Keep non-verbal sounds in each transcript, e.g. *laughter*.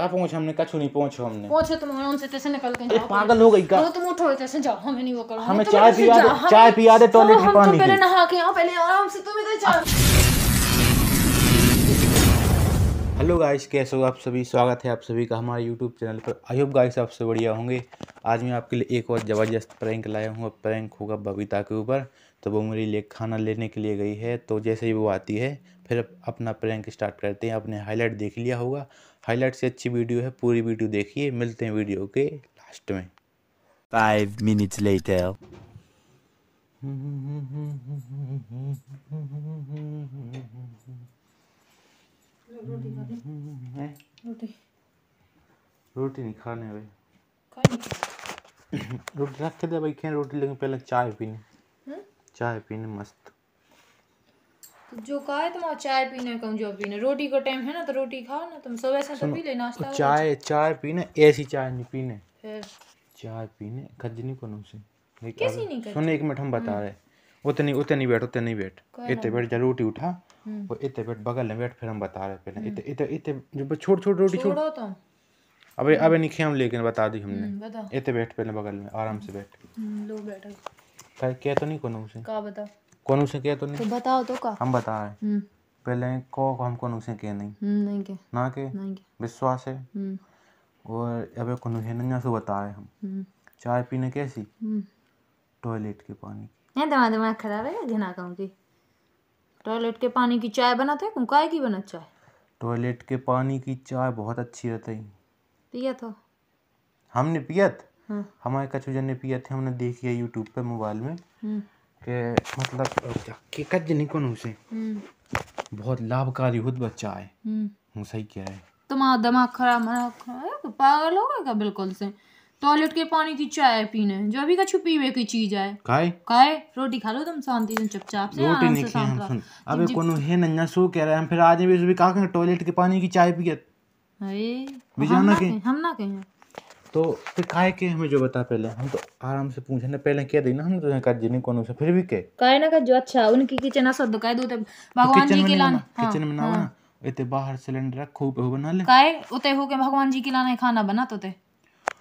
कहाँ पहुंचे हमने कछु नहीं पहुंचे हमने पहुंचे तुम हम से तैसे निकल के जाओ पागल हो गई का तो तुम उठो तैसे जाओ हमें नहीं वो करो तो हमें चाय पिया दे चाय पिया दे टॉयलेट की पानी पहले नहा के आओ पहले आराम से तुम इधर जाओ हेलो गाइस कैसे हो आप सभी स्वागत है आप सभी का हमारे यूट्यूब चैनल पर आई होप गाइस आप सब बढ़िया होंगे आज मैं आपके लिए एक और ज़बरदस्त प्रैंक लाया हूँ प्रैंक होगा बबीता के ऊपर तो वो मेरे लिए खाना लेने के लिए गई है तो जैसे ही वो आती है फिर अपना प्रैंक स्टार्ट करते हैं आपने हाईलाइट देख लिया होगा हाईलाइट से अच्छी वीडियो है पूरी वीडियो देखिए मिलते हैं वीडियो के लास्ट में फाइव मिनट्स लेटर रोटी नहीं खाने भाई *coughs* रोटी रख के दे भाई खेल रोटी लेकिन पहले चाय पीने हम्म? चाय पीने मस्त जो कहा है तुम तो चाय पीना कहूँ जो पीने रोटी का टाइम है ना तो रोटी खाओ ना तुम सुबह से तो पी ले नाश्ता चाय चाय पीना ऐसी चाय नहीं पीने चाय पीने खजनी को नुसे कैसी नहीं कर सुन एक मिनट हम बता हम्म। रहे उतनी उतनी बैठ उतनी बैठ इतने बैठ जा रोटी उठा हम्म। और इतने बैठ बगल में बैठ फिर हम बता रहे पहले हम्म। इतने इतने इतने जो छोट छोट रोटी छोड़ तो। अबे अबे नहीं खेम लेकिन बता दी हमने इतने बैठ पहले बगल में आराम से बैठ लो बैठ बैठा क्या तो नहीं कोनो उसे का बता कौन उसे कह तो नहीं तो बताओ तो का हम बता रहे हम्म। पहले को हम कौन उसे कह नहीं हम्म, नहीं के ना के नहीं के विश्वास है हम्म। और अबे कौन है नहीं उसे बता रहे हम चाय पीने कैसी टॉयलेट के पानी की नहीं दिमाग दिमाग खराब है घिना कहूँ की टॉयलेट के पानी की चाय बनाते हैं कुंकाय की बना चाय टॉयलेट के पानी की चाय बहुत अच्छी रहती है पिया तो हमने पिया हाँ। हमारे कछुजन ने पिया थे हमने देखी है यूट्यूब पे मोबाइल में के मतलब के कज नहीं निकन उसे हम्म। बहुत लाभकारी होत बच्चा है हम हम्म। सही कह रहे तुम्हारा दिमाग खराब मरा खराब तो पागल हो गया बिल्कुल से टॉयलेट के पानी की चाय पीने जो अभी का छुपी पीवे की चीज है काय काय रोटी खा लो तुम शांति से चुपचाप से रोटी नहीं खा सुन अबे कोनो है नन्ना सो कह रहे हम फिर आज भी उसभी का टॉयलेट के पानी की चाय पिए अरे हम ना कहें हम ना कहें तो फिर काहे के हमें जो बता पहले हम तो आराम से पूछे ना पहले क्या देना हम तो का जिने कोनो से फिर भी के कहे ना का जो अच्छा उनकी किचन असद कह दो तो भगवान जी के लाने किचन में ना हाँ। एते हाँ। बाहर सिलेंडर खूब हो बना ले काहे उते हो के भगवान जी के लाने खाना बना तो ते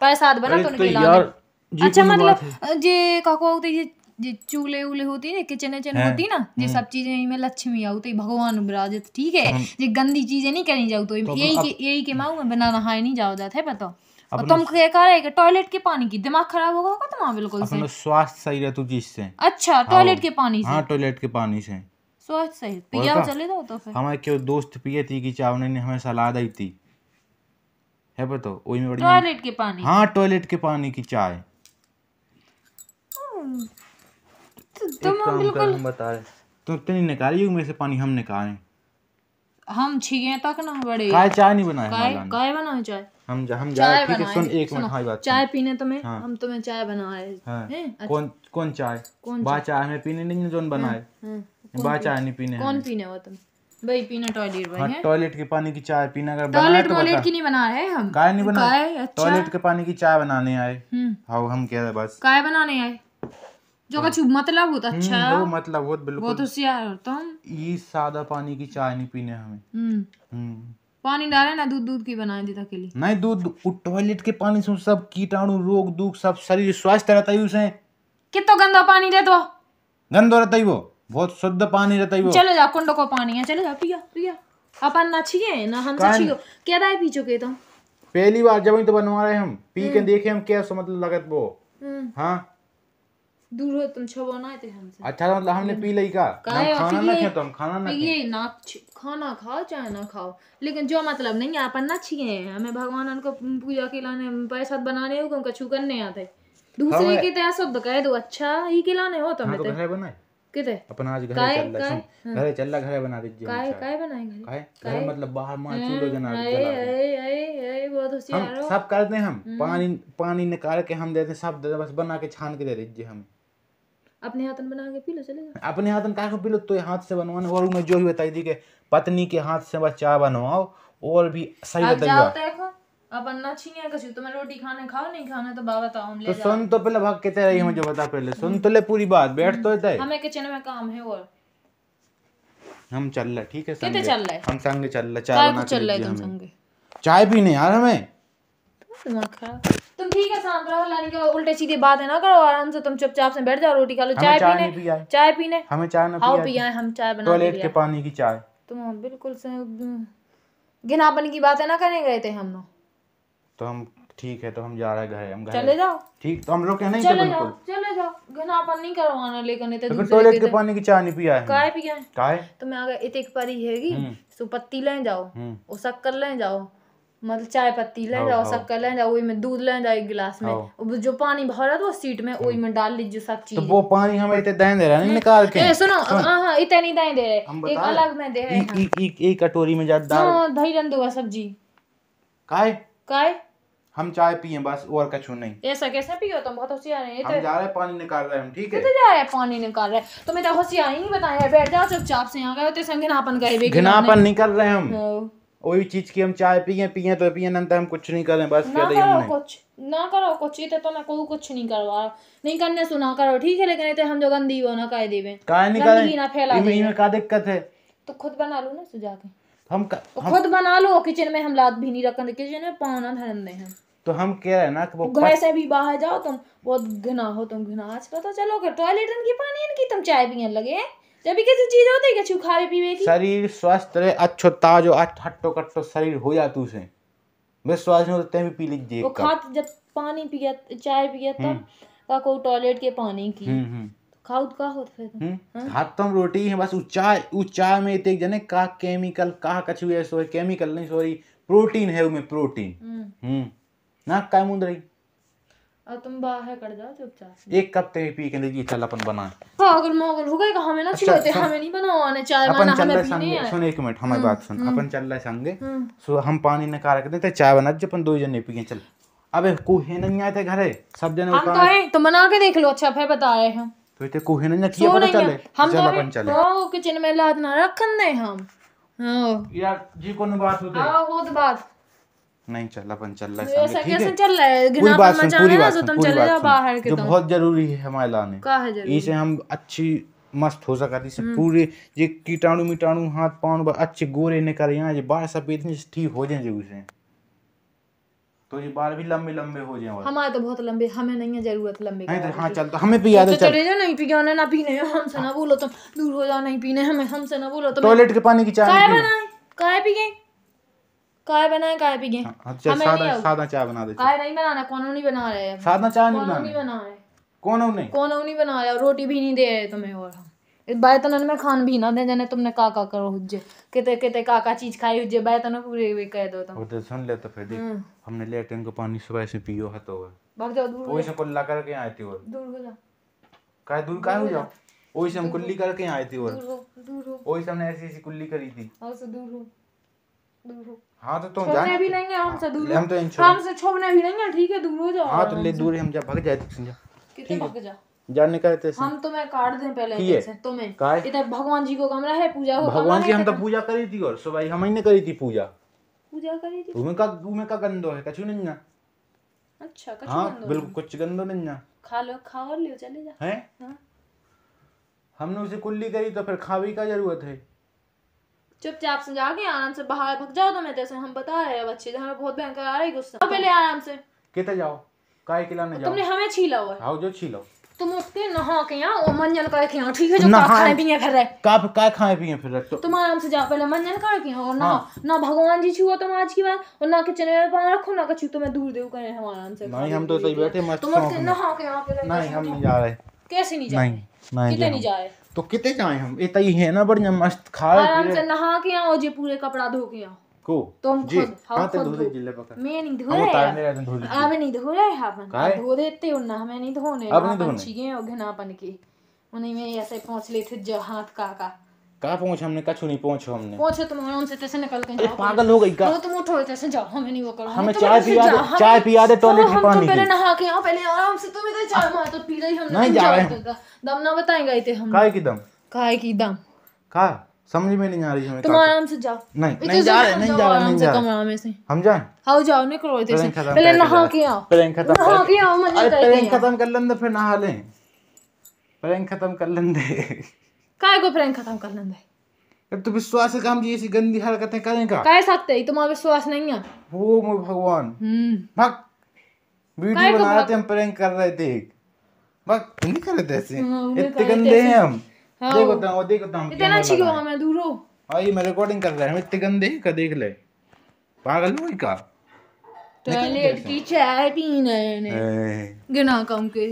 पैसा आद तो बना तो उनके तो लाने अच्छा मतलब जे काको उते ये जे चूले उले होती है किचन चन होती ना जे हम्म। सब चीजें में लक्ष्मी आउ तो भगवान विराजत ठीक है जे गंदी चीजें नहीं करनी जाओ तो, तो यही के यही के माऊ में बनाना हाय नहीं जाओ जाता है बताओ और तुम क्या कह रहे टॉयलेट के पानी की दिमाग खराब होगा होगा तुम्हारा बिल्कुल से मतलब स्वास्थ्य सही रहता तो चीज से अच्छा टॉयलेट हाँ, के पानी से हाँ टॉयलेट के पानी से स्वास्थ्य सही पिया चले जाओ तो फिर हमारे क्यों दोस्त पिए थी कि चावने ने हमें सलाह दी थी है बताओ वही में बड़ी टॉयलेट के पानी हाँ टॉयलेट के पानी की चाय हम्म। तुम बिल्कुल बता रहे तो तुम निकाली मेरे से पानी हम निकालें हम छीये तक ना बड़े काय चाय नहीं बनाए काय काय बनाए चाय हम जा, हम चाय ठीक है सुन एक मिनट हाँ बात चाय पीने तो मैं हाँ। हम तो मैं चाय बनाए हाँ। हैं अच्छा। कौन कौन चाय कौन बा चाय में पीने नहीं जोन बनाए बा हाँ, हाँ। चाय नहीं पीने कौन पीने वो तुम भाई पीना टॉयलेट भाई हाँ, टॉयलेट के पानी की चाय पीना अगर टॉयलेट टॉयलेट तो की नहीं बना रहे हम काय नहीं बना अच्छा टॉयलेट के पानी की चाय बनाने आए हाँ हम कह रहे बस काय बनाने आए जो तो, मतलब बहुत हम्म, अच्छा वो मतलब बहुत बिल्कुल बहुत होशियार हो तुम ये सादा पानी की चाय नहीं पीने हमें हम्म। हम्म। पानी डाले ना दूध दूध की बनाए देता के लिए नहीं दूध टॉयलेट के पानी से सब कीटाणु रोग दुख सब शरीर स्वस्थ रहता है उसे कितो गंदा पानी दे दो गंदा रहता ही वो बहुत शुद्ध पानी रहता है वो चलो जा कुंडो को पानी है चलो जा पिया पिया अपन ना छिए ना हम से छियो क्या दाई पी चुके तो पहली बार जब ही तो बनवा रहे हम पी के देखे हम क्या समझ लगत वो हां दूर हो तुम छो हमसे अच्छा मतलब हमने पी का खाना ना हम खाना ना ये ना खाना खाओ चाहे ना खाओ लेकिन जो मतलब नहीं अपन ना छिए हमें भगवान उनको पूजा के लाने पैसा बनाने हो करने आते दूसरे तो सब तो कह दो अच्छा ही हो तुम हाँ, तो, तो घर बनाए किते अपन आज घरे चल रहा चल रहा बना दीजिए काय काय काय घर मतलब बाहर मां जना ए ए ए बहुत होशियार हो सब करते हम हम्म। पानी पानी निकाल के हम देते सब बस बना के छान के दे दीजिए हमें अपने हाथन बना के पी लो चलेगा अपने हाथन का के पी लो तो हाथ से बनवाने और मैं जो भी बताई थी कि पत्नी के हाथ से बस चाय बनवाओ और भी सही बताइए अपन ना छीनिया कछु मैं रोटी खाने खाओ नहीं खाने तो बाबा तो हम ले तो सुन तो पहले भाग के तेरा ही मुझे बता पहले सुन तो ले पूरी बात बैठ तो है हमें किचन में काम है और हम चल रहे ठीक है कितने चल रहे हम संगे चल रहे चाय बना चल रहे तुम संग चाय पीने यार हमें तुम ठीक है शांत रहो लाने के उल्टे सीधे बात है ना करो आराम से तुम चुपचाप से बैठ जाओ रोटी खा लो चाय पीने चाय पीने हमें चाय ना आओ पिया हम चाय बना टॉयलेट के पानी की चाय तुम बिल्कुल से हम्म, घिनापन की बात है ना करने गए थे हम लोग तो हम ठीक है तो हम जा रहे हैं घर हम घर चले जाओ ठीक तो हम लोग क्या नहीं चले जाओ चले जाओ घिनापन नहीं करवाना तो लेकिन इतने टॉयलेट के पानी की चाय नहीं पिया है काय पिया है काय तो मैं आ गए इतने परी हैगी हम्म। सुपत्ती ले जाओ हम्म। वो शक्कर ले जाओ मतलब चाय पत्ती लें जाओ शक्कर लें जाओ वही में दूध लें जाओ एक गिलास में जो पानी भरत वो सीट में वही हम्म। में डाल लीजिए सब चीज तो वो पानी हमें इतने दाएं दे रहा है निकाल के ए, सुनो हाँ हाँ इतने नहीं दाएं दे रहे एक अलग में दे रहे हैं एक एक कटोरी में ज्यादा डाल हाँ, दही धई रन दो सब्जी काय काय हम चाय पिए बस और कछु नहीं ऐसा कैसे पियो तुम बहुत होशियार है हम जा रहे पानी निकाल रहे हम ठीक है तो जा रहे पानी निकाल रहे तो होशियार ही नहीं बताया बैठ जाओ चुपचाप से यहां गए तो संग घिनापन करे घिनापन निकल रहे हम वही चीज की हम चाय पिए पिए तो पिए ना हम कुछ नहीं करें बस ना करो हमने। कुछ ना करो कुछ ही तो ना को कुछ नहीं करवा नहीं करने सुना करो ठीक है लेकिन तो हम जो गंदी हो ना कहे देवे काहे नहीं करे ना फैला दे इनमें का दिक्कत है तो खुद बना लो ना सुजा के तो हम, खुद बना लो किचन में हम लात भी नहीं रखें किचन में पाना धरन दे हम तो हम कह रहे हैं ना कि वो घर से भी बाहर जाओ तुम बहुत घना हो तुम घना आज पता चलो कि टॉयलेट की पानी इनकी तुम चाय पीने लगे तभी कैसे चीज होती है कुछ खावे पीवे की शरीर स्वस्थ रहे अच्छो ताजो अच्छ हट्टो कट्टो शरीर हो जा तू से स्वस्थ नहीं तो भी पी लीजिए वो खात जब पानी पिया चाय पिया तब हम्म। का को टॉयलेट के पानी की हम्म, हम्म। खाउत का होत फिर तो। हाँ। हाथ तो हम रोटी है बस उ चाय उ चाय में इतने जने का केमिकल का कछु है सो केमिकल नहीं सॉरी प्रोटीन है उसमें प्रोटीन हम्म ना काय मुंद रही और तुम बाहर कर जाओ चुपचाप एक कप तेरे पी के चल अपन बना पागल मोगल हो गए हमें ना अच्छा, हमें नहीं चाय सुन एक मिनट हमारी हम्म, बात सुन हम्म। अपन चल रहे संगे हम्म। सो हम पानी चाय बना जो अपन दो जने पी चल अबे कोहे नहीं आए थे घरे सब जने हम तो बना के देख लो अच्छा फिर बता रहे हम तो, तो कोहे नहीं किया पता चले हम तो अपन चले किचन में लाद ना हम यार जी कोन बात होते हाँ वो तो बात नहीं चल अपन चल रहा है ऐसा है चल रहा है पूरी बात सुन पूरी बात तो सुन पूरी बात बाहर के जो बहुत जरूरी है हमारे लाने इसे हम अच्छी मस्त हो सका इसे हम्म। पूरे ये कीटाणु मिटाणु हाथ पाँव अच्छे गोरे निकल यहाँ ये बाल सफेद ठीक हो जाए जरूर से तो ये बाल भी लंबे लंबे हो जाए हमारे तो बहुत लंबे हमें नहीं है जरूरत लंबे नहीं तो हाँ चल तो हमें पिया दे तो चले जाओ नहीं पिया ना पीने हमसे ना हाँ। बोलो तुम दूर हो जाओ नहीं पीने हमें हमसे ना बोलो तुम टॉयलेट के पानी की चाय बनाए काय पिए काय बनाए काय पी अच्छा सादा सादा चाय बना दे काय नहीं बनाना कोनो नहीं बना रहे है सादा चाय नहीं बना नहीं बना रहे कौन नहीं कोनो नहीं बना रहे रोटी भी नहीं दे रहे तुम्हें और इस बैतन में खान भी ना दे जने तुमने का का करो हुज्जे किते किते का का चीज खाई हुज्जे बैतन पूरे वे कह दो तो तो सुन ले तो फिर देख हम्म। हमने लेटिन को पानी सुबह से पियो है तो भाग जाओ दूर ओइसे कुल्ला करके आए थे और दूर हो जाओ काय दूर काय हो जाओ ओइसे हम कुल्ली करके आए थे और दूर हो दूर हो ओइसे हमने ऐसी ऐसी कुल्ली करी थी हां से दूर हो हाँ तो तुम जाने भी नहीं है से दूर हम तो से छोड़ने भी नहीं है ठीक है दूर हो जाओ हाँ तो ले दूर हम जा भाग जाए तो कितने भाग जा जाने का रहते हम तो मैं काट दें पहले से तुम्हें इधर भगवान जी को कमरा है पूजा को भगवान जी हम तो पूजा करी थी और सुबह हम ही करी थी पूजा पूजा करी थी तुम्हें का तुम्हें का गंदो है कछु नहीं ना अच्छा कछु हाँ, गंदो बिल्कुल कुछ गंदो नहीं ना खा लो खाओ लियो चले जा हैं हाँ। हमने उसे कुल्ली करी तो फिर का जरूरत है चुपचाप से जाके आराम से बाहर भग जाओ तो मैं जैसे हम बता रहे हैं बच्चे हमें बहुत भयंकर आ रही गुस्सा पहले आराम से कितने जाओ काय में जाओ तुमने हमें छीला हुआ है हां जो छीलो तुम उठते नहा के यहाँ और मंजन कर के यहाँ ठीक है जो खाए पिए फिर रहे का का खाए पिए फिर रहे तो तुम आराम से जाओ पहले मंजन कर के यहाँ और ना हाँ। ना भगवान जी छुआ तुम आज की बात और ना किचन में पान रखो ना कछु तुम्हें दूर देव करें हम आराम से नहीं हम तो सही बैठे मस्त तुम उठते नहा के यहाँ पे नहीं हम नहीं जा रहे कैसे नहीं जा रहे नहीं जा रहे तो कितने जाए हम ये तई है ना बढ़िया मस्त खा आराम से नहा के आओ जे पूरे कपड़ा धो के आओ को तुम तो खुद हां हाँ, तो धो दे जिल्ले पका मैं नहीं धो रहा हम नहीं धो रहे हम नहीं धो रहे हम धो देते हो ना हमें नहीं धोने अब नहीं हाँ, धोने चाहिए और घनापन के उन्हीं में ऐसे पहुंच लेते हाथ का का कहाँ पहुंचे हमने कछु नहीं पहुंचे हमने पहुंचे तुम तो उनसे तैसे निकल के अरे पागल हो गई का तो तुम उठो तैसे जाओ हमें नहीं वो करो हमें तो चाय पिया दे चाय पिया दे टॉयलेट में पानी पहले नहा के आओ पहले आराम से तुम इधर चाय मार तो पी रही हमने नहीं जा रहे दम ना बताएंगे इते हम काय की दम काय की दम का समझ में नहीं आ रही हमें तुम आराम से जाओ नहीं नहीं जा रहे नहीं जा रहे नहीं जा रहे में से हम जाए आओ जाओ निकलो इधर से पहले नहा के आओ पहले खत्म नहा के आओ मजे करके प्रैंक खत्म कर लें तो फिर नहा लें प्रैंक खत्म कर लें काय को फ्रेंड खत्म करना है अब तो विश्वास है काम जैसी गंदी हरकतें का काय सकते ही तुम्हारा विश्वास नहीं है वो मोर भगवान हम्म। भक वीडियो बना रहे थे हम प्रैंक कर रहे थे भक नहीं कर रहे थे ऐसे हाँ, इतने गंदे हैं हम हाँ। देखो तो देखो तो हम इतना अच्छी क्यों हमें दूर हो हां ये मैं रिकॉर्डिंग कर रहा है इतने गंदे का देख ले पागल हो क्या टॉयलेट की चाय पीने ने गिना कम के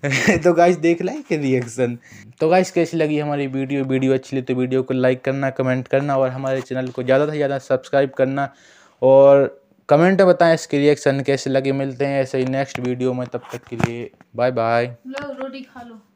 *laughs* तो गाइस देख लाए कि रिएक्शन तो गाइस कैसी लगी हमारी वीडियो वीडियो अच्छी लगी तो वीडियो को लाइक करना कमेंट करना और हमारे चैनल को ज़्यादा से ज़्यादा सब्सक्राइब करना और कमेंट बताएं इसके रिएक्शन कैसे लगे मिलते हैं ऐसे ही नेक्स्ट वीडियो में तब तक के लिए बाय बाय रोटी खा लो